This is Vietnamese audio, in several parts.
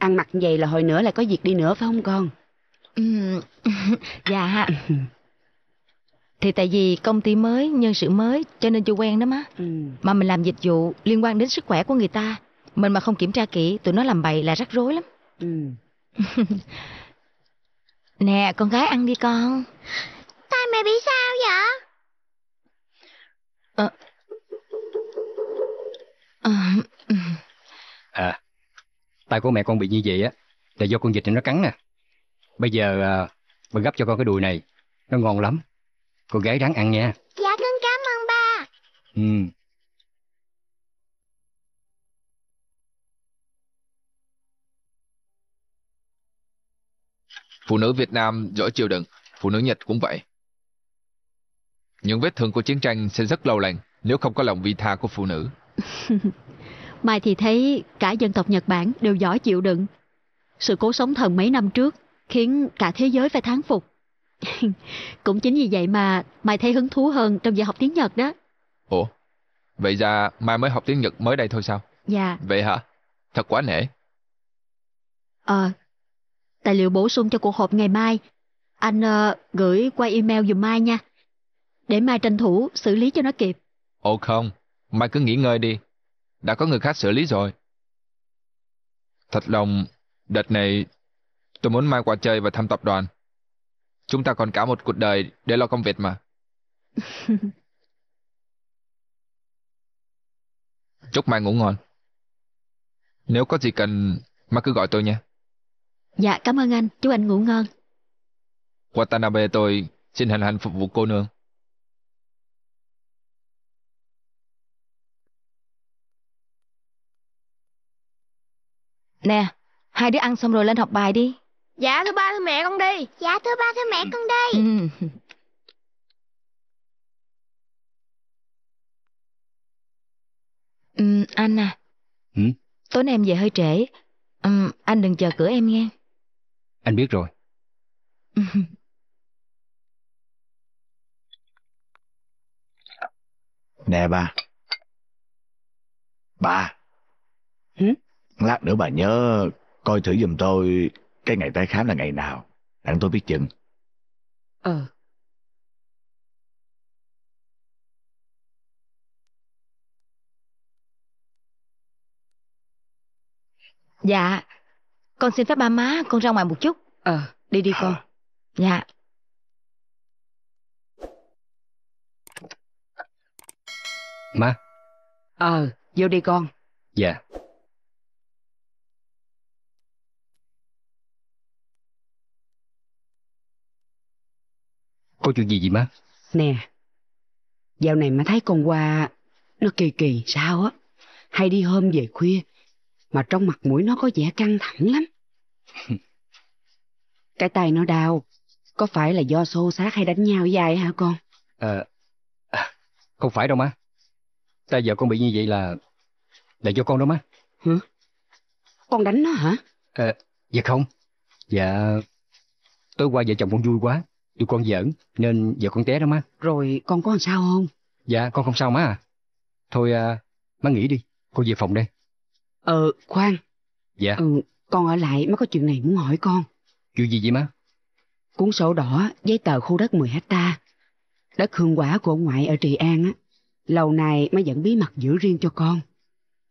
Ăn mặc vậy là hồi nữa lại có việc đi nữa phải không con? Ừ, dạ. Thì tại vì công ty mới, nhân sự mới cho nên chưa quen đó má. Ừ. Mà mình làm dịch vụ liên quan đến sức khỏe của người ta. Mình mà không kiểm tra kỹ, tụi nó làm bậy là rắc rối lắm. Ừ. nè, con gái ăn đi con. Tay mày bị sao vậy? Ờ... ờ. À... À... à, tay của mẹ con bị như vậy á là do con vịt này nó cắn nè bây giờ à, bà gấp cho con cái đùi này nó ngon lắm cô gái ráng ăn nha dạ con cảm ơn ba ừ phụ nữ Việt Nam giỏi chịu đựng, phụ nữ Nhật cũng vậy. Những vết thương của chiến tranh sẽ rất lâu lành nếu không có lòng vị tha của phụ nữ. Mai thì thấy cả dân tộc Nhật Bản đều giỏi chịu đựng. Sự cố sống thần mấy năm trước khiến cả thế giới phải thán phục. Cũng chính vì vậy mà Mai thấy hứng thú hơn trong việc học tiếng Nhật đó. Ủa? Vậy ra Mai mới học tiếng Nhật mới đây thôi sao? Dạ. Vậy hả? Thật quá nể. Ờ. À, tài liệu bổ sung cho cuộc họp ngày mai. Anh uh, gửi qua email dùm Mai nha. Để Mai tranh thủ xử lý cho nó kịp. Ồ không, Mai cứ nghỉ ngơi đi đã có người khác xử lý rồi. Thật lòng, đợt này tôi muốn mai qua chơi và thăm tập đoàn. Chúng ta còn cả một cuộc đời để lo công việc mà. Chúc mai ngủ ngon. Nếu có gì cần, mà cứ gọi tôi nha. Dạ, cảm ơn anh. Chúc anh ngủ ngon. Watanabe tôi xin hân hạnh phục vụ cô nương. Nè, hai đứa ăn xong rồi lên học bài đi. Dạ thưa ba thưa mẹ con đi. Dạ thưa ba thưa mẹ ừ. con đi. Ừ. Uhm, anh à. Ừ? Tối nay em về hơi trễ. Uhm, anh đừng chờ cửa em nghe. Anh biết rồi. nè ba. Ba. Lát nữa bà nhớ coi thử giùm tôi cái ngày tái khám là ngày nào. Đặng tôi biết chừng. Ờ. Dạ, con xin phép ba má con ra ngoài một chút. Ờ, đi đi con. Ờ. Dạ. Má. Ờ, vô đi con. Dạ. Yeah. Có chuyện gì vậy má? Nè, dạo này má thấy con qua nó kỳ kỳ sao á. Hay đi hôm về khuya mà trong mặt mũi nó có vẻ căng thẳng lắm. cái tay nó đau, có phải là do xô xát hay đánh nhau dài hả con? À, à, không phải đâu má. Tại giờ con bị như vậy là là do con đó má. Hả? Con đánh nó hả? À, dạ không. Dạ tối qua vợ chồng con vui quá Yêu con giỡn nên giờ con té đó má. Rồi con có làm sao không? Dạ con không sao má à. Thôi à, má nghỉ đi, con về phòng đây. Ờ khoan. Dạ. Ừ, con ở lại má có chuyện này muốn hỏi con. Chuyện gì vậy má? Cuốn sổ đỏ giấy tờ khu đất 10 hecta Đất hương quả của ông ngoại ở Trị An á. Lâu nay má vẫn bí mật giữ riêng cho con.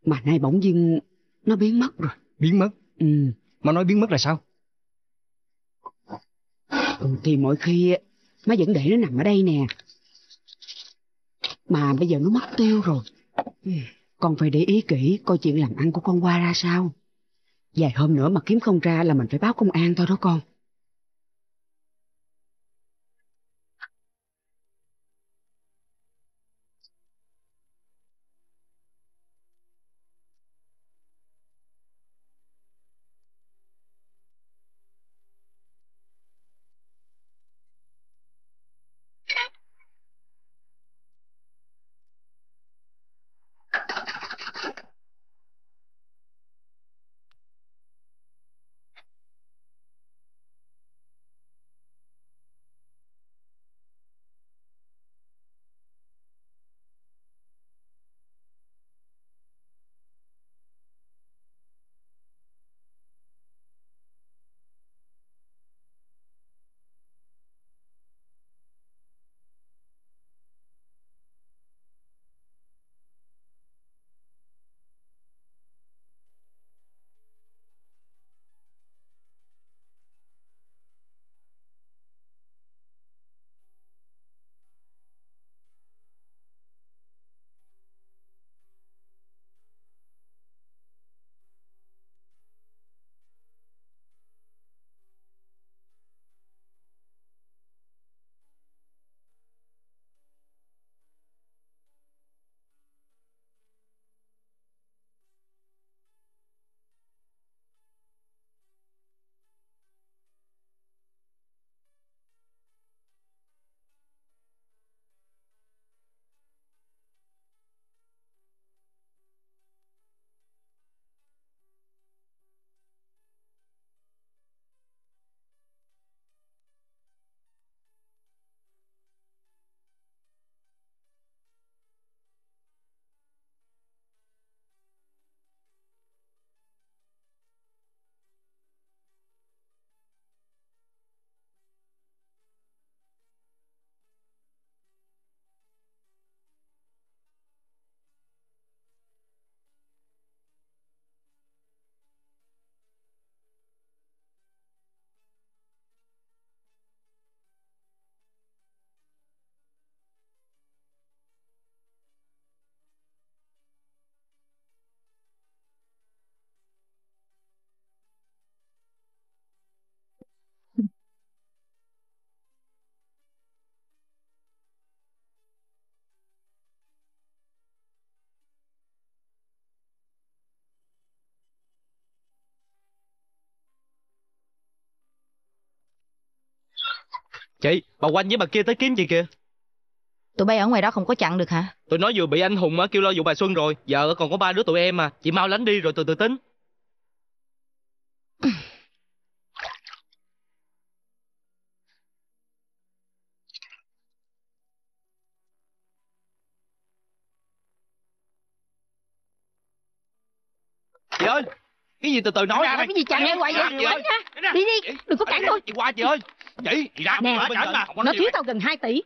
Mà nay bỗng dưng nó biến mất rồi. Biến mất? Ừ. Má nói biến mất là sao? Ừ thì mỗi khi Má vẫn để nó nằm ở đây nè Mà bây giờ nó mất tiêu rồi ừ, Con phải để ý kỹ Coi chuyện làm ăn của con qua ra sao Vài hôm nữa mà kiếm không ra Là mình phải báo công an thôi đó con Chị, bà quanh với bà kia tới kiếm chị kìa. Tụi bay ở ngoài đó không có chặn được hả? Tụi nó vừa bị anh Hùng á kêu lo vụ bà Xuân rồi, giờ còn có ba đứa tụi em mà, chị mau lánh đi rồi từ từ tính. chị ơi, cái gì từ từ nói ra cái gì chặn em hoài vậy? Dạ, dạ. đi đi, đừng có cản dạ, tôi. Chị qua chị ơi. Vậy thì ra Nè, mà. nó thiếu tao gần 2 tỷ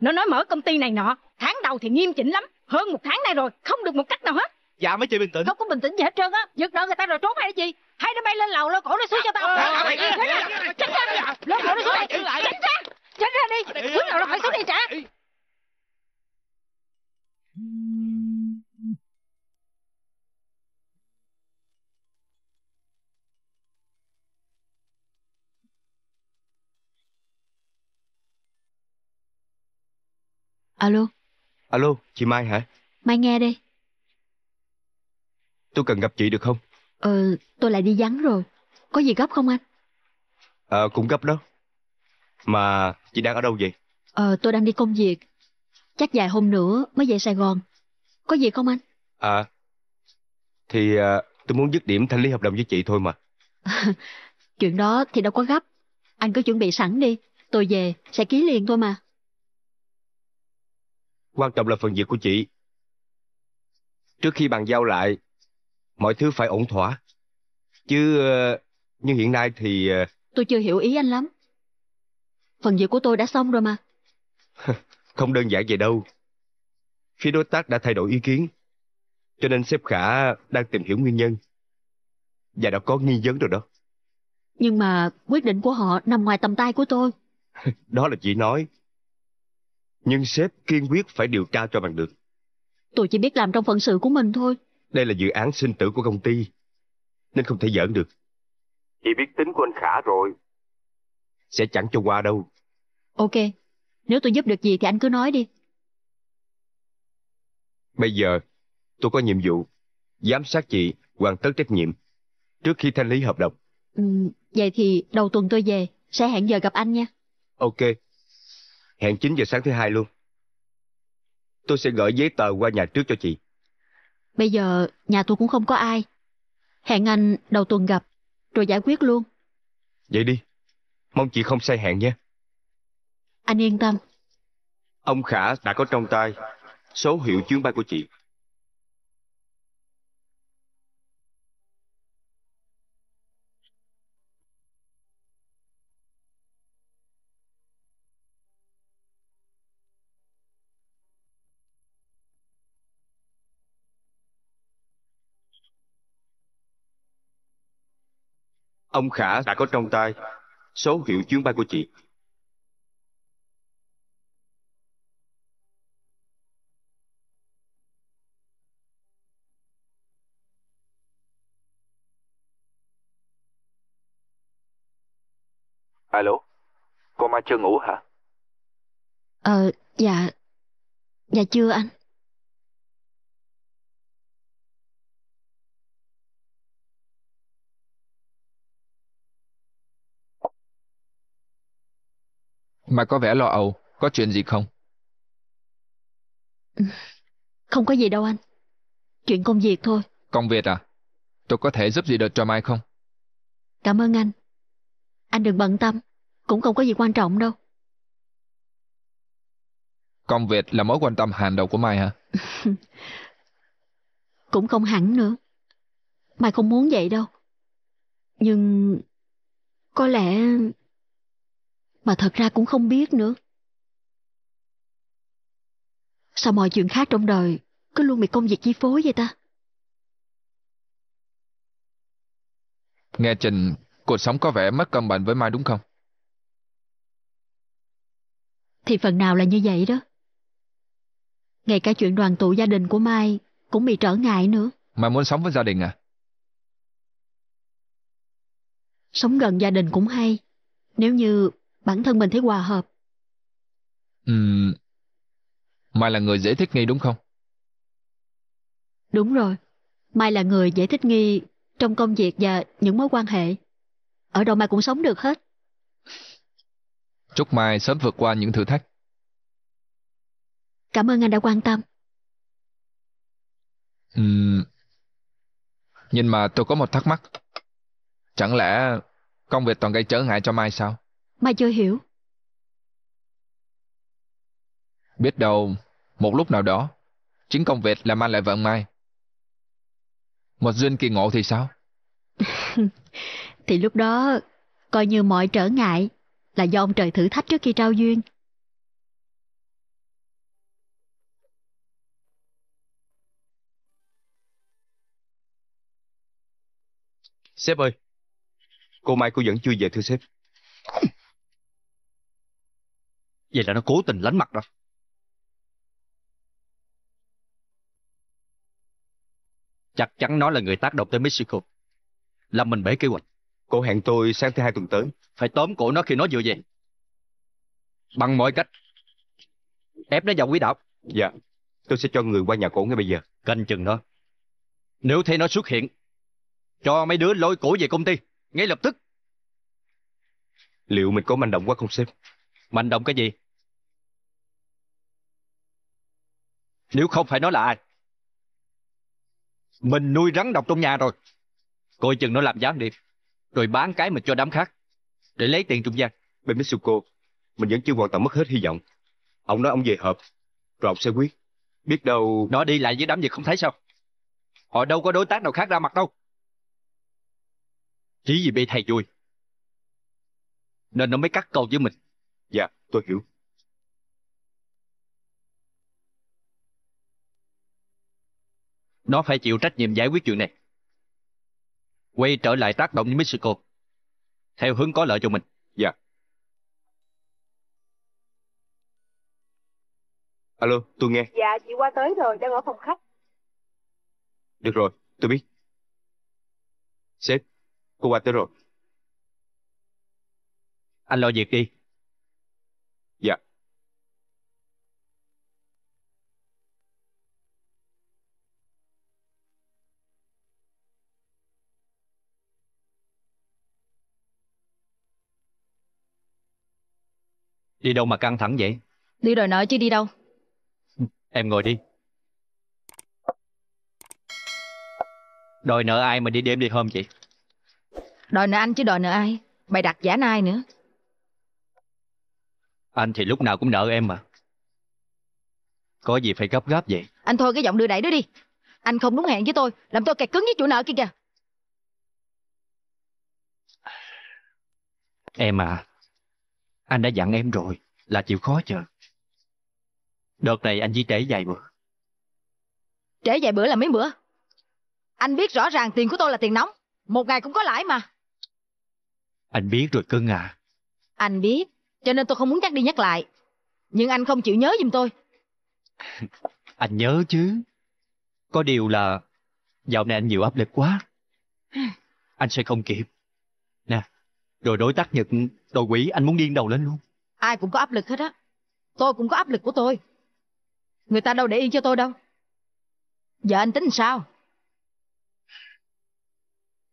Nó nói mở công ty này nọ Tháng đầu thì nghiêm chỉnh lắm Hơn một tháng nay rồi, không được một cách nào hết Dạ mấy chị bình tĩnh Không có bình tĩnh gì hết trơn á Giật nợ người ta rồi trốn hay cái gì hay nó bay lên lầu lôi cổ nó xuống cho tao ờ, ờ, ờ, Tránh ra Lôi cổ nó xuống đây Tránh ra Tránh ra đi Hướng nào nó khỏi xuống đây trả Alo, Alo, chị Mai hả? Mai nghe đây. Tôi cần gặp chị được không? Ờ, tôi lại đi vắng rồi. Có gì gấp không anh? Ờ, cũng gấp đó. Mà chị đang ở đâu vậy? Ờ, tôi đang đi công việc. Chắc vài hôm nữa mới về Sài Gòn. Có gì không anh? À, thì à, tôi muốn dứt điểm thanh lý hợp đồng với chị thôi mà. Chuyện đó thì đâu có gấp. Anh cứ chuẩn bị sẵn đi. Tôi về, sẽ ký liền thôi mà quan trọng là phần việc của chị. Trước khi bàn giao lại, mọi thứ phải ổn thỏa. Chứ ờ, nhưng hiện nay thì... Ờ, tôi chưa hiểu ý anh lắm. Phần việc của tôi đã xong rồi mà. Không đơn giản vậy đâu. Phía đối tác đã thay đổi ý kiến, cho nên sếp khả đang tìm hiểu nguyên nhân. Và đã có nghi vấn rồi đó. Nhưng mà quyết định của họ nằm ngoài tầm tay của tôi. đó là chị nói, nhưng sếp kiên quyết phải điều tra cho bằng được. Tôi chỉ biết làm trong phận sự của mình thôi. Đây là dự án sinh tử của công ty, nên không thể giỡn được. Chị biết tính của anh Khả rồi. Sẽ chẳng cho qua đâu. Ok, nếu tôi giúp được gì thì anh cứ nói đi. Bây giờ, tôi có nhiệm vụ giám sát chị hoàn tất trách nhiệm trước khi thanh lý hợp đồng. Ừ, vậy thì đầu tuần tôi về, sẽ hẹn giờ gặp anh nha. Ok, Hẹn 9 giờ sáng thứ hai luôn. Tôi sẽ gửi giấy tờ qua nhà trước cho chị. Bây giờ nhà tôi cũng không có ai. Hẹn anh đầu tuần gặp, rồi giải quyết luôn. Vậy đi. Mong chị không sai hẹn nhé. Anh yên tâm. Ông Khả đã có trong tay số hiệu chuyến bay của chị. Ông Khả đã có trong tay số hiệu chuyến bay của chị. Alo, cô Mai chưa ngủ hả? Ờ, dạ, dạ chưa anh. Mà có vẻ lo âu, có chuyện gì không? Ừ, không có gì đâu anh. Chuyện công việc thôi. Công việc à? Tôi có thể giúp gì được cho Mai không? Cảm ơn anh. Anh đừng bận tâm, cũng không có gì quan trọng đâu. Công việc là mối quan tâm hàng đầu của Mai hả? cũng không hẳn nữa. Mai không muốn vậy đâu. Nhưng có lẽ mà thật ra cũng không biết nữa. Sao mọi chuyện khác trong đời cứ luôn bị công việc chi phối vậy ta? Nghe Trình, cuộc sống có vẻ mất cân bệnh với Mai đúng không? Thì phần nào là như vậy đó. Ngay cả chuyện đoàn tụ gia đình của Mai cũng bị trở ngại nữa. Mai muốn sống với gia đình à? Sống gần gia đình cũng hay. Nếu như bản thân mình thấy hòa hợp. Ừm, Mai là người dễ thích nghi đúng không? Đúng rồi, Mai là người dễ thích nghi trong công việc và những mối quan hệ. Ở đâu Mai cũng sống được hết. Chúc Mai sớm vượt qua những thử thách. Cảm ơn anh đã quan tâm. Ừm. Nhưng mà tôi có một thắc mắc. Chẳng lẽ công việc toàn gây trở ngại cho Mai sao? mà chưa hiểu. Biết đâu, một lúc nào đó, chính công việc làm anh lại vận may. Một duyên kỳ ngộ thì sao? thì lúc đó, coi như mọi trở ngại là do ông trời thử thách trước khi trao duyên. Sếp ơi, cô Mai cô vẫn chưa về thưa sếp. Vậy là nó cố tình lánh mặt đó. Chắc chắn nó là người tác động tới Mexico. Làm mình bể kế hoạch. Cô hẹn tôi sáng thứ hai tuần tới. Phải tóm cổ nó khi nó vừa về. Bằng mọi cách. Ép nó vào quỹ đạo. Dạ. Tôi sẽ cho người qua nhà cổ ngay bây giờ. Canh chừng nó. Nếu thấy nó xuất hiện, cho mấy đứa lôi cổ về công ty. Ngay lập tức. Liệu mình có manh động quá không sếp? Manh động cái gì? Nếu không phải nó là ai? Mình nuôi rắn độc trong nhà rồi. Coi chừng nó làm gián điệp, rồi bán cái mình cho đám khác, để lấy tiền trung gian. Bên Mitsuko, mình vẫn chưa hoàn toàn mất hết hy vọng. Ông nói ông về hợp, rồi ông sẽ quyết. Biết đâu... Nó đi lại với đám việc không thấy sao? Họ đâu có đối tác nào khác ra mặt đâu. Chỉ vì bị thầy vui, nên nó mới cắt câu với mình. Dạ, tôi hiểu. Nó phải chịu trách nhiệm giải quyết chuyện này. Quay trở lại tác động với Mexico. Theo hướng có lợi cho mình. Dạ. Yeah. Alo, tôi nghe. Dạ, chị qua tới rồi, đang ở phòng khách. Được rồi, tôi biết. Sếp, cô qua tới rồi. Anh lo việc đi. Dạ. Đi đâu mà căng thẳng vậy? Đi đòi nợ chứ đi đâu. Em ngồi đi. Đòi nợ ai mà đi đêm đi hôm chị? Đòi nợ anh chứ đòi nợ ai? Bày đặt giả nai nữa. Anh thì lúc nào cũng nợ em mà. Có gì phải gấp gáp vậy? Anh thôi cái giọng đưa đẩy đó đi. Anh không đúng hẹn với tôi, làm tôi kẹt cứng với chủ nợ kia kìa. Em à, anh đã dặn em rồi, là chịu khó chờ. Đợt này anh chỉ trễ vài bữa. Trễ vài bữa là mấy bữa? Anh biết rõ ràng tiền của tôi là tiền nóng, một ngày cũng có lãi mà. Anh biết rồi cưng à. Anh biết, cho nên tôi không muốn nhắc đi nhắc lại. Nhưng anh không chịu nhớ giùm tôi. anh nhớ chứ. Có điều là dạo này anh nhiều áp lực quá. Anh sẽ không kịp. Rồi đối tác Nhật, đòi quỷ anh muốn điên đầu lên luôn. Ai cũng có áp lực hết á. Tôi cũng có áp lực của tôi. Người ta đâu để yên cho tôi đâu. Giờ anh tính sao?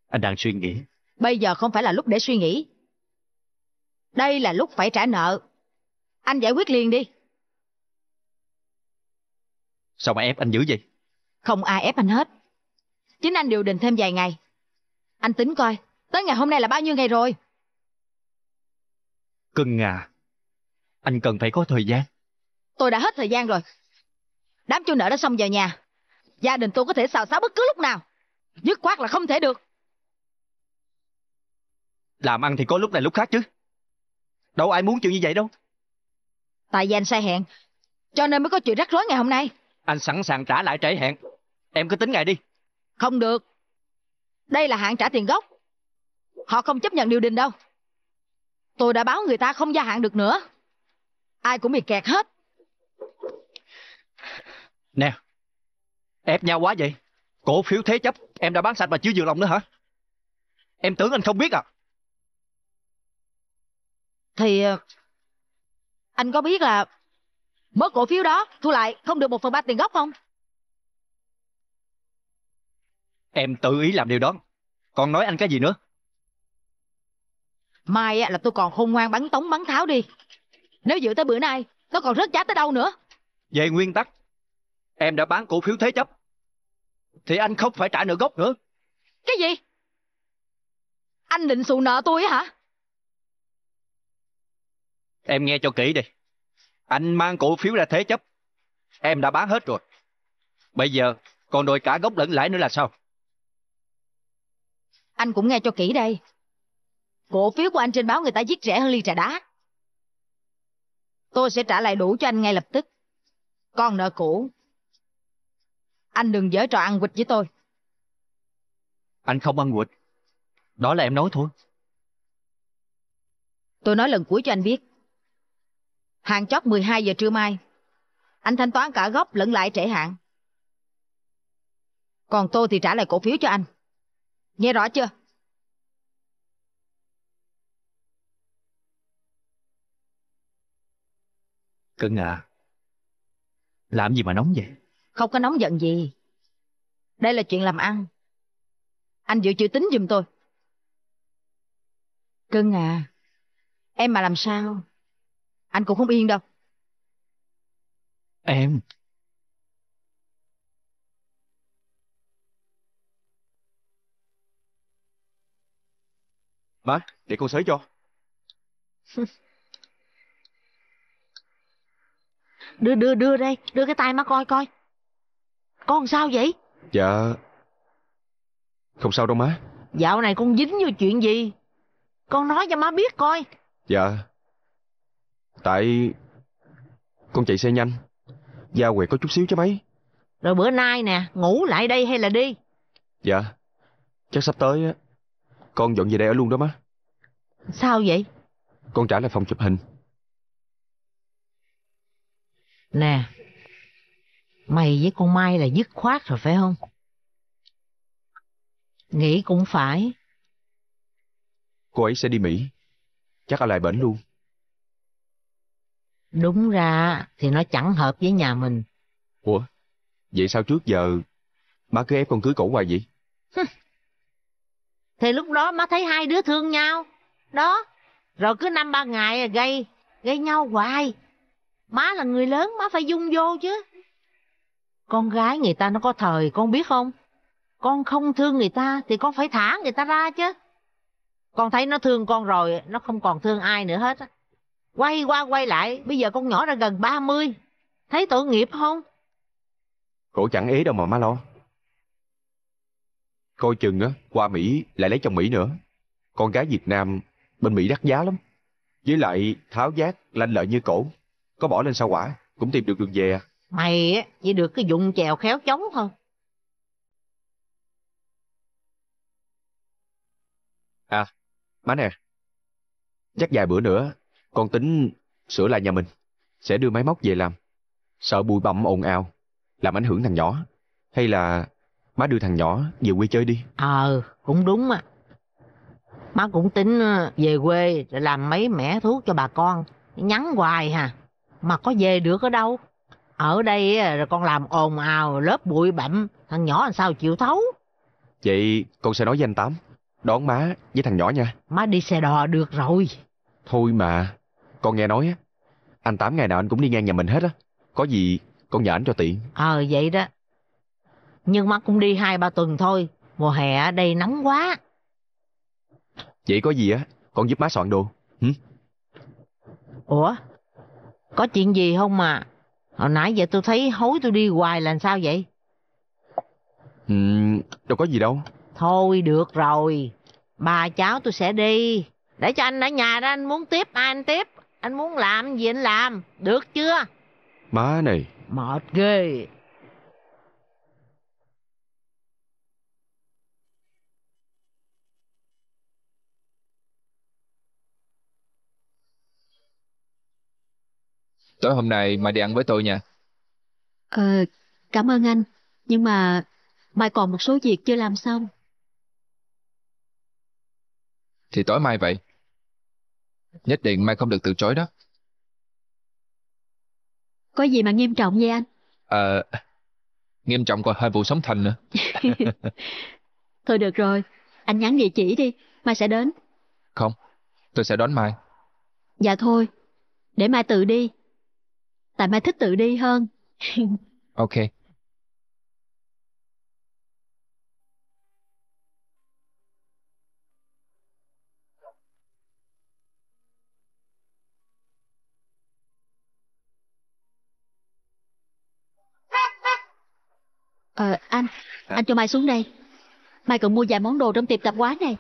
Anh đang suy nghĩ. Bây giờ không phải là lúc để suy nghĩ. Đây là lúc phải trả nợ. Anh giải quyết liền đi. Sao mà ép anh dữ vậy? Không ai ép anh hết. Chính anh điều đình thêm vài ngày. Anh tính coi, tới ngày hôm nay là bao nhiêu ngày rồi? Cưng à, anh cần phải có thời gian. Tôi đã hết thời gian rồi. Đám chú nợ đã xong vào nhà. Gia đình tôi có thể xào xáo bất cứ lúc nào. Dứt khoát là không thể được. Làm ăn thì có lúc này lúc khác chứ. Đâu ai muốn chuyện như vậy đâu. Tại vì anh sai hẹn, cho nên mới có chuyện rắc rối ngày hôm nay. Anh sẵn sàng trả lại trễ hẹn. Em cứ tính ngày đi. Không được. Đây là hạn trả tiền gốc. Họ không chấp nhận điều đình đâu. Tôi đã báo người ta không gia hạn được nữa. Ai cũng bị kẹt hết. Nè, ép nhau quá vậy. Cổ phiếu thế chấp, em đã bán sạch mà chưa vừa lòng nữa hả? Em tưởng anh không biết à? Thì ờ, anh có biết là mớ cổ phiếu đó thu lại không được một phần ba tiền gốc không? Em tự ý làm điều đó. Còn nói anh cái gì nữa? Mai á là tôi còn hôn ngoan bắn tống bắn tháo đi Nếu dựa tới bữa nay Nó còn rớt giá tới đâu nữa Về nguyên tắc Em đã bán cổ phiếu thế chấp Thì anh không phải trả nợ gốc nữa Cái gì Anh định xù nợ tôi hả Em nghe cho kỹ đi Anh mang cổ phiếu ra thế chấp Em đã bán hết rồi Bây giờ còn đòi cả gốc lẫn lãi nữa là sao Anh cũng nghe cho kỹ đây Cổ phiếu của anh trên báo người ta giết rẻ hơn ly trà đá. Tôi sẽ trả lại đủ cho anh ngay lập tức. Con nợ cũ. Anh đừng giỡn trò ăn quịch với tôi. Anh không ăn quịch. Đó là em nói thôi. Tôi nói lần cuối cho anh biết. Hàng chót 12 giờ trưa mai. Anh thanh toán cả gốc lẫn lại trễ hạn. Còn tôi thì trả lại cổ phiếu cho anh. Nghe rõ chưa? Cưng à, làm gì mà nóng vậy? Không có nóng giận gì. Đây là chuyện làm ăn. Anh dự chịu tính giùm tôi. Cưng à, em mà làm sao? Anh cũng không yên đâu. Em... má để con sới cho. đưa đưa đưa đây đưa cái tay má coi coi con sao vậy dạ không sao đâu má dạo này con dính vô chuyện gì con nói cho má biết coi dạ tại con chạy xe nhanh da quẹt có chút xíu chứ mấy rồi bữa nay nè ngủ lại đây hay là đi dạ chắc sắp tới á con dọn về đây ở luôn đó má sao vậy con trả lại phòng chụp hình Nè, mày với con Mai là dứt khoát rồi phải không? Nghĩ cũng phải. Cô ấy sẽ đi Mỹ, chắc ở lại bệnh luôn. Đúng ra thì nó chẳng hợp với nhà mình. Ủa, vậy sao trước giờ má cứ ép con cưới cổ hoài vậy? thì lúc đó má thấy hai đứa thương nhau, đó, rồi cứ năm ba ngày gây, gây nhau hoài. Má là người lớn, má phải dung vô chứ. Con gái người ta nó có thời, con biết không? Con không thương người ta thì con phải thả người ta ra chứ. Con thấy nó thương con rồi, nó không còn thương ai nữa hết. Quay qua quay lại, bây giờ con nhỏ ra gần 30. Thấy tội nghiệp không? Cổ chẳng ế đâu mà má lo. Coi chừng á, qua Mỹ lại lấy chồng Mỹ nữa. Con gái Việt Nam bên Mỹ đắt giá lắm. Với lại tháo giác, lanh lợi như cổ. Có bỏ lên sao quả, cũng tìm được đường về à. Mày á, chỉ được cái dụng chèo khéo chống thôi. À, má nè, chắc vài bữa nữa, con tính sửa lại nhà mình, sẽ đưa máy móc về làm. Sợ bụi bặm ồn ào, làm ảnh hưởng thằng nhỏ. Hay là má đưa thằng nhỏ về quê chơi đi. Ờ, à, cũng đúng á. Má cũng tính ờ, về quê làm mấy mẻ thuốc cho bà con, nhắn hoài hà mà có về được ở đâu ở đây rồi con làm ồn ào lớp bụi bặm thằng nhỏ làm sao chịu thấu vậy con sẽ nói với anh tám đón má với thằng nhỏ nha má đi xe đò được rồi thôi mà con nghe nói á anh tám ngày nào anh cũng đi ngang nhà mình hết á có gì con nhờ anh cho tiện ờ à, vậy đó nhưng má cũng đi hai ba tuần thôi mùa hè ở đây nắng quá vậy có gì á con giúp má soạn đồ hử ủa có chuyện gì không mà? Hồi nãy giờ tôi thấy hối tôi đi hoài là sao vậy? Ừ, đâu có gì đâu. Thôi được rồi, bà cháu tôi sẽ đi. Để cho anh ở nhà đó, anh muốn tiếp ai anh tiếp. Anh muốn làm gì anh làm, được chưa? Má này. Mệt ghê. tối hôm nay Mai đi ăn với tôi nha. Ờ, cảm ơn anh, nhưng mà Mai còn một số việc chưa làm xong. Thì tối mai vậy. Nhất định Mai không được từ chối đó. Có gì mà nghiêm trọng vậy anh? Ờ, nghiêm trọng còn hai vụ sống thành nữa. Thôi được rồi, anh nhắn địa chỉ đi, Mai sẽ đến. Không, tôi sẽ đón Mai. Dạ thôi, để Mai tự đi tại Mai thích tự đi hơn. ok. Ờ, anh, anh cho Mai xuống đây. Mai cần mua vài món đồ trong tiệm tạp hóa này.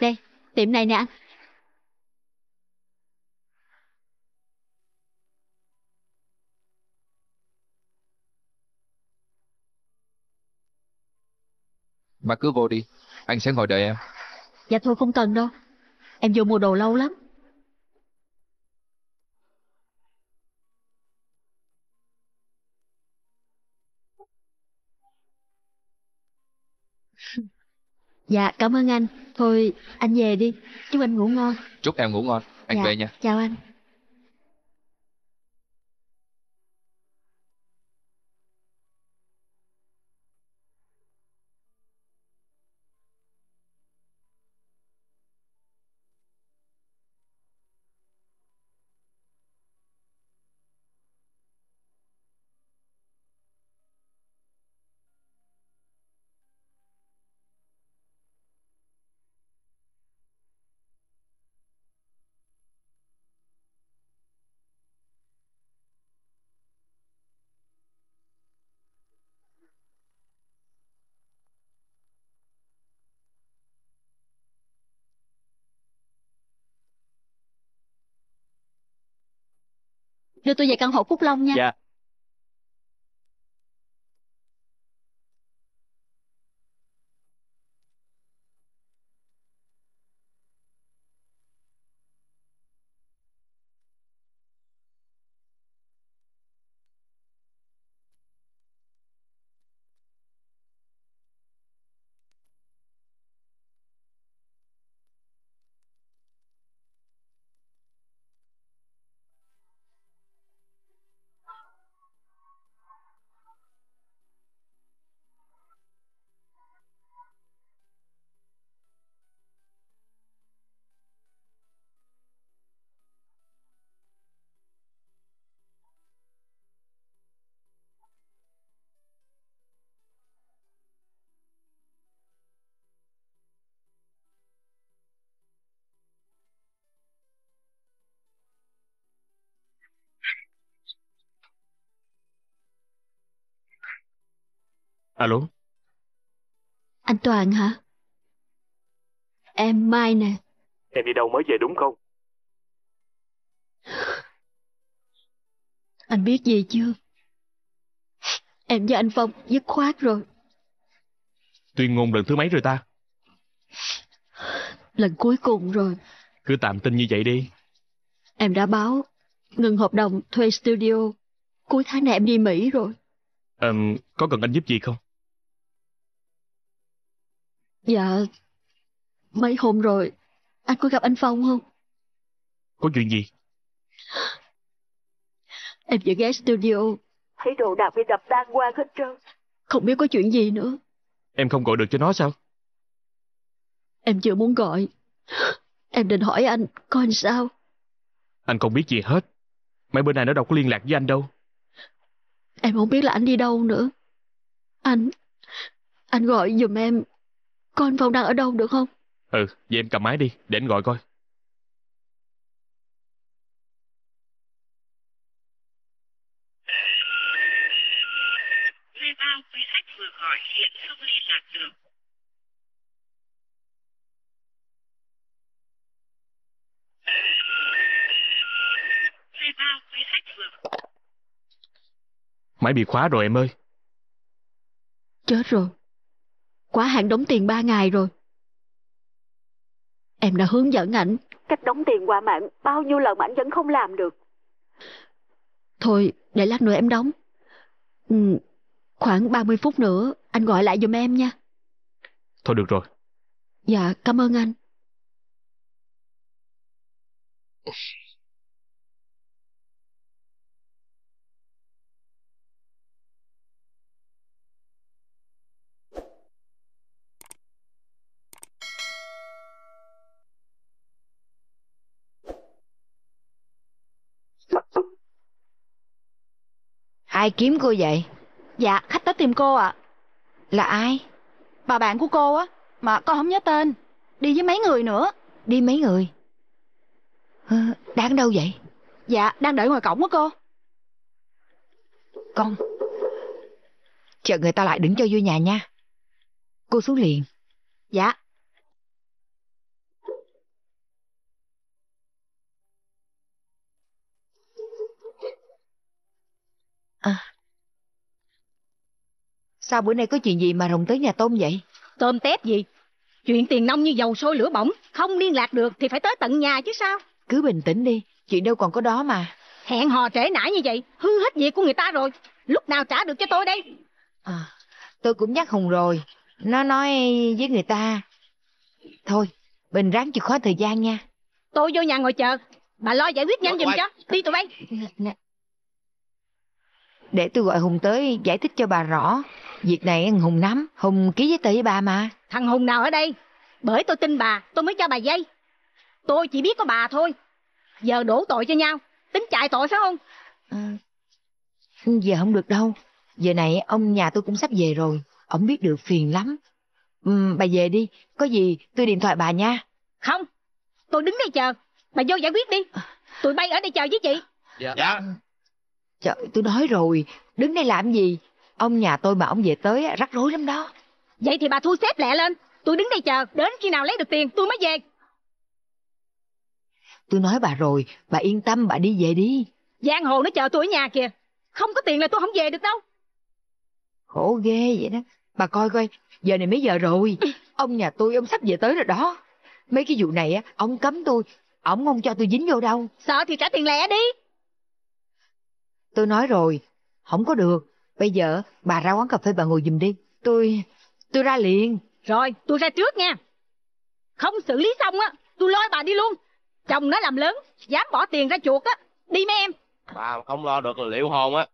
Đây, tiệm này nè anh. Bà cứ vô đi, anh sẽ ngồi đợi em. Dạ thôi không cần đâu, em vô mua đồ lâu lắm. Dạ cảm ơn anh Thôi anh về đi Chúc anh ngủ ngon Chúc em ngủ ngon Anh dạ, về nha Chào anh đưa tôi về căn hộ Phúc Long nha. Dạ, Alo? Anh Toàn hả? Em Mai nè. Em đi đâu mới về đúng không? Anh biết gì chưa? Em với anh Phong dứt khoát rồi. Tuyên ngôn lần thứ mấy rồi ta? Lần cuối cùng rồi. Cứ tạm tin như vậy đi. Em đã báo, ngừng hợp đồng thuê studio. Cuối tháng này em đi Mỹ rồi. Ừm, có cần anh giúp gì không? Dạ, mấy hôm rồi, anh có gặp anh Phong không? Có chuyện gì? Em vừa ghé studio. Thấy đồ đạc bị đập tan qua hết trơn. Không biết có chuyện gì nữa. Em không gọi được cho nó sao? Em chưa muốn gọi. Em định hỏi anh, có anh sao? Anh không biết gì hết. Mấy bữa nay nó đâu có liên lạc với anh đâu. Em không biết là anh đi đâu nữa. Anh, anh gọi giùm em con Phong đang ở đâu được không? Ừ, vậy em cầm máy đi, để anh gọi coi. Máy bị khóa rồi em ơi. Chết rồi quá hạn đóng tiền 3 ngày rồi. Em đã hướng dẫn ảnh. Cách đóng tiền qua mạng bao nhiêu lần mà ảnh vẫn không làm được. Thôi, để lát nữa em đóng. Ừ, khoảng 30 phút nữa anh gọi lại giùm em nha. Thôi được rồi. Dạ, cảm ơn anh. ai kiếm cô vậy dạ khách tới tìm cô ạ à. là ai bà bạn của cô á mà con không nhớ tên đi với mấy người nữa đi mấy người đang đâu vậy dạ đang đợi ngoài cổng á cô con chờ người ta lại đứng cho vui nhà nha cô xuống liền dạ Sao bữa nay có chuyện gì mà Rồng tới nhà Tôm vậy? Tôm tép gì? Chuyện tiền nông như dầu sôi lửa bỏng, không liên lạc được thì phải tới tận nhà chứ sao? Cứ bình tĩnh đi, chuyện đâu còn có đó mà. Hẹn hò trễ nãy như vậy, hư hết việc của người ta rồi. Lúc nào trả được cho tôi đây? À, tôi cũng nhắc Hùng rồi, nó nói với người ta. Thôi, Bình ráng chịu khó thời gian nha. Tôi vô nhà ngồi chờ, bà lo giải quyết nhanh giùm cho, đi tụi bay. Để tôi gọi Hùng tới giải thích cho bà rõ. Việc này anh Hùng nắm, Hùng ký với tỷ bà mà. Thằng Hùng nào ở đây? Bởi tôi tin bà, tôi mới cho bà dây. Tôi chỉ biết có bà thôi. Giờ đổ tội cho nhau, tính chạy tội phải không? À, giờ không được đâu. Giờ này ông nhà tôi cũng sắp về rồi, ông biết được phiền lắm. Ừ, bà về đi, có gì tôi điện thoại bà nha. Không, tôi đứng đây chờ, bà vô giải quyết đi. Tụi bay ở đây chờ với chị. Dạ. dạ. Trời, tôi nói rồi, đứng đây làm gì? ông nhà tôi mà ông về tới rắc rối lắm đó vậy thì bà thu xếp lẹ lên tôi đứng đây chờ đến khi nào lấy được tiền tôi mới về tôi nói bà rồi bà yên tâm bà đi về đi giang hồ nó chờ tôi ở nhà kìa không có tiền là tôi không về được đâu khổ ghê vậy đó bà coi coi giờ này mấy giờ rồi ông nhà tôi ông sắp về tới rồi đó mấy cái vụ này á ông cấm tôi ông không cho tôi dính vô đâu sợ thì trả tiền lẻ đi tôi nói rồi không có được Bây giờ bà ra quán cà phê bà ngồi giùm đi. Tôi... tôi ra liền. Rồi, tôi ra trước nha. Không xử lý xong á, tôi lôi bà đi luôn. Chồng nó làm lớn, dám bỏ tiền ra chuột á. Đi mấy em. Bà không lo được là liệu hồn á.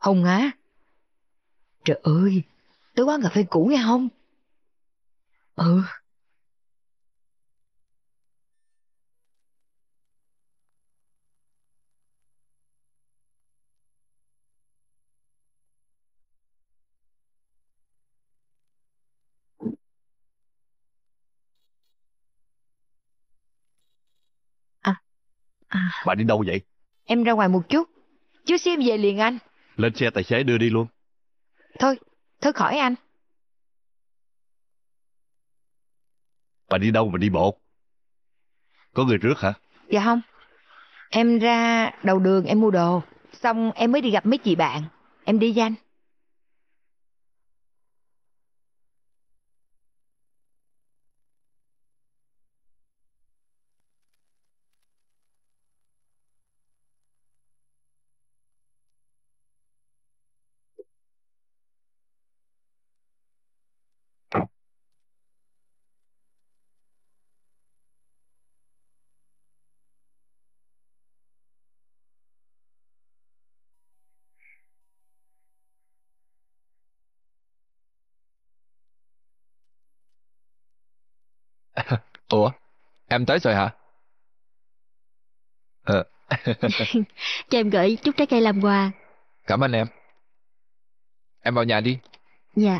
Hồng á Trời ơi tới quán cà phê cũ nghe không? Ừ. À, à, Bà đi đâu vậy? em ra ngoài một chút. chú sim về liền anh. Lên xe tài xế đưa đi luôn. Thôi, Thức khỏi anh. Bà đi đâu mà đi bộ? Có người trước hả? Dạ không. Em ra đầu đường em mua đồ. Xong em mới đi gặp mấy chị bạn. Em đi với anh. Ủa, em tới rồi hả? Ờ, Cho em gửi chút trái cây làm quà. cảm ơn em. Em vào nhà đi. Dạ.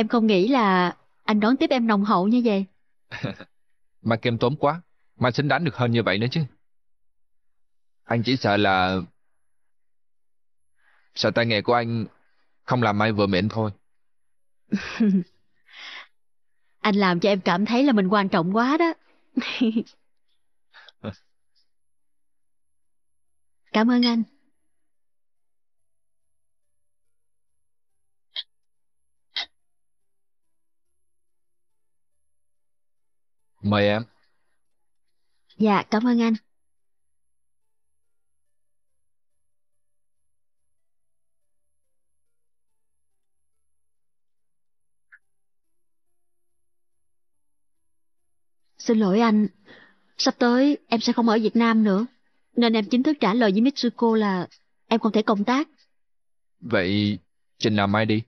Em không nghĩ là anh đón tiếp em nồng hậu như vậy. mà kem tốn quá, mà xinh đáng được hơn như vậy nữa chứ. Anh chỉ sợ là... Sợ tay nghề của anh không làm ai vừa miệng thôi. anh làm cho em cảm thấy là mình quan trọng quá đó. cảm ơn anh. Mời em. Dạ, cảm ơn anh. Xin lỗi anh, sắp tới em sẽ không ở Việt Nam nữa, nên em chính thức trả lời với Mitsuko là em không thể công tác. Vậy trình nào mai đi?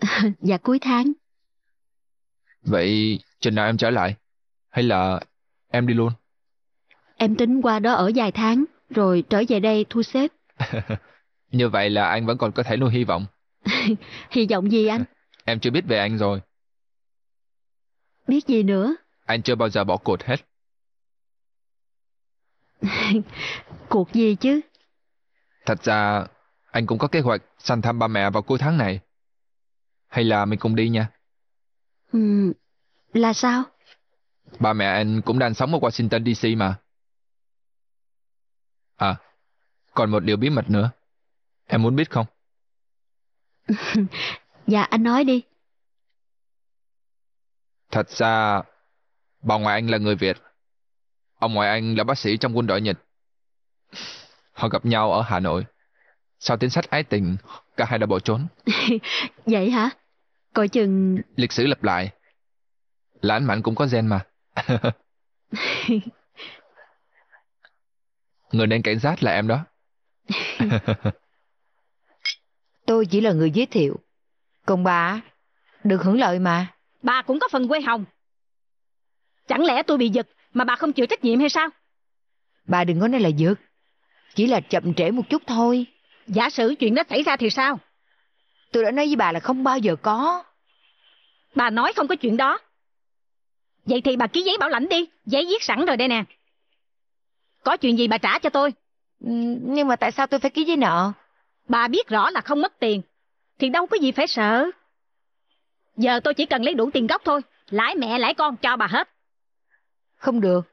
dạ cuối tháng. Vậy Chừng nào em trở lại? Hay là em đi luôn? Em tính qua đó ở vài tháng, rồi trở về đây thu xếp. Như vậy là anh vẫn còn có thể nuôi hy vọng. hy vọng gì anh? Em chưa biết về anh rồi. Biết gì nữa? Anh chưa bao giờ bỏ cuộc hết. cuộc gì chứ? Thật ra, anh cũng có kế hoạch sang thăm ba mẹ vào cuối tháng này. Hay là mình cùng đi nha? Ừ, là sao? Ba mẹ anh cũng đang sống ở Washington DC mà. À, còn một điều bí mật nữa. Em muốn biết không? dạ, anh nói đi. Thật ra, bà ngoại anh là người Việt. Ông ngoại anh là bác sĩ trong quân đội Nhật. Họ gặp nhau ở Hà Nội. Sau tiến sách ái tình, cả hai đã bỏ trốn. Vậy hả? Coi chừng... Lịch sử lặp lại. Lãng mạn cũng có gen mà. người nên cảnh sát là em đó. Tôi chỉ là người giới thiệu. Còn bà, được hưởng lợi mà. Bà cũng có phần quê hồng. Chẳng lẽ tôi bị giật mà bà không chịu trách nhiệm hay sao? Bà đừng có nói là giật. Chỉ là chậm trễ một chút thôi. Giả sử chuyện đó xảy ra thì sao? Tôi đã nói với bà là không bao giờ có. Bà nói không có chuyện đó. Vậy thì bà ký giấy bảo lãnh đi, giấy viết sẵn rồi đây nè. Có chuyện gì bà trả cho tôi. Ừ, nhưng mà tại sao tôi phải ký giấy nợ? Bà biết rõ là không mất tiền, thì đâu có gì phải sợ. Giờ tôi chỉ cần lấy đủ tiền gốc thôi, lãi mẹ lãi con cho bà hết. Không được,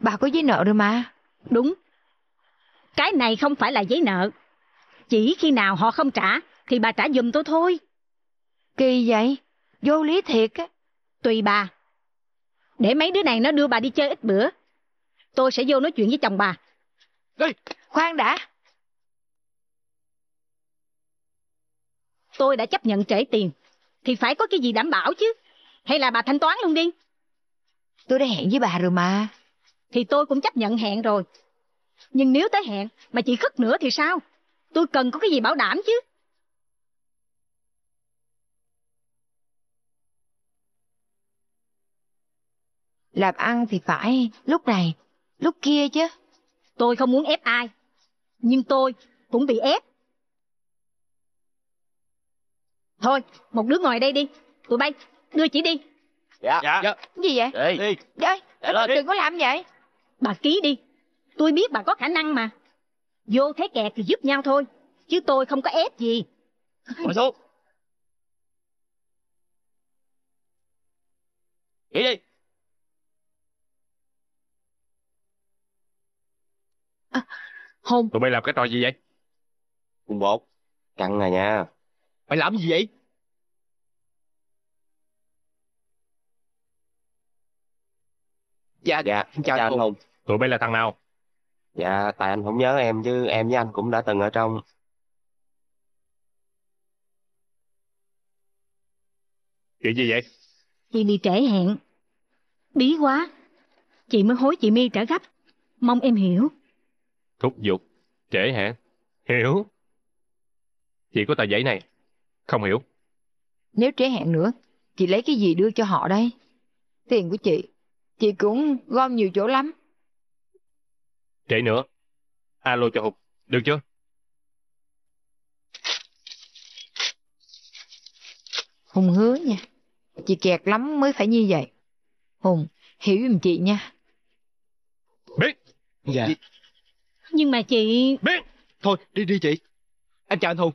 bà có giấy nợ rồi mà. Đúng, cái này không phải là giấy nợ. Chỉ khi nào họ không trả, thì bà trả giùm tôi thôi. Kỳ vậy, vô lý thiệt á. Tùy bà, để mấy đứa này nó đưa bà đi chơi ít bữa. Tôi sẽ vô nói chuyện với chồng bà. Đi! Khoan đã! Tôi đã chấp nhận trễ tiền, thì phải có cái gì đảm bảo chứ. Hay là bà thanh toán luôn đi. Tôi đã hẹn với bà rồi mà. Thì tôi cũng chấp nhận hẹn rồi. Nhưng nếu tới hẹn mà chị khất nữa thì sao? Tôi cần có cái gì bảo đảm chứ. Làm ăn thì phải lúc này, lúc kia chứ. Tôi không muốn ép ai, nhưng tôi cũng bị ép. Thôi, một đứa ngồi đây đi, tụi bay, đưa chị đi. Dạ, dạ. dạ. Gì vậy? Đi. Dạ. Dạ, đi. Đấy, đừng có làm vậy. Bà ký đi, tôi biết bà có khả năng mà. Vô thế kẹt thì giúp nhau thôi, chứ tôi không có ép gì. Ngồi xuống. Ký đi. không à, Tụi bay làm cái trò gì vậy? Cùng bột, căng rồi nha. Mày làm gì vậy? Dạ, Dạ, chào chào anh Hùng. Tụi bay là thằng nào? Dạ, tại anh không nhớ em chứ em với anh cũng đã từng ở trong. Chuyện gì vậy? Chị bị trễ hẹn. Bí quá. Chị mới hối chị Mi trả gấp. Mong em hiểu. Thúc giục. Trễ hả? Hiểu. Chị có tờ giấy này. Không hiểu. Nếu trễ hẹn nữa, chị lấy cái gì đưa cho họ đây? Tiền của chị, chị cũng gom nhiều chỗ lắm. Trễ nữa. Alo cho Hùng, được chưa? Hùng hứa nha, chị kẹt lắm mới phải như vậy. Hùng, hiểu giùm chị nha. Biết. Dạ. Chị... Nhưng mà chị... Biết! Thôi, đi đi chị. Anh chào anh Hùng.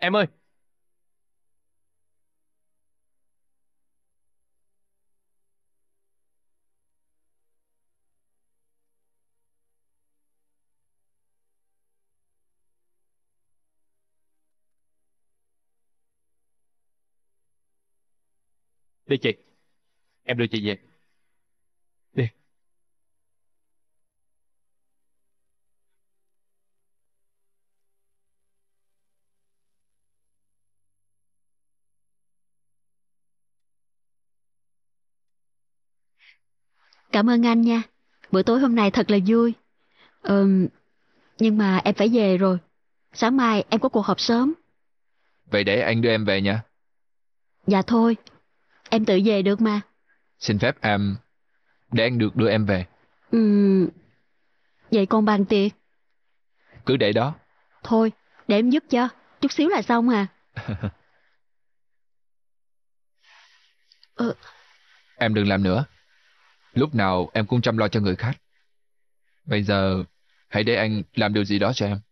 Em ơi. Đi chị. Em đưa chị về. Đi. cảm ơn anh nha. Bữa tối hôm nay thật là vui. Ừm, nhưng mà em phải về rồi. Sáng mai em có cuộc họp sớm. Vậy để anh đưa em về nha. Dạ thôi, em tự về được mà. Xin phép em, để anh được đưa em về. Ừm, vậy còn bàn tiệc? Cứ để đó. Thôi, để em giúp cho, chút xíu là xong à. ờ. Em đừng làm nữa. Lúc nào em cũng chăm lo cho người khác. Bây giờ, hãy để anh làm điều gì đó cho em.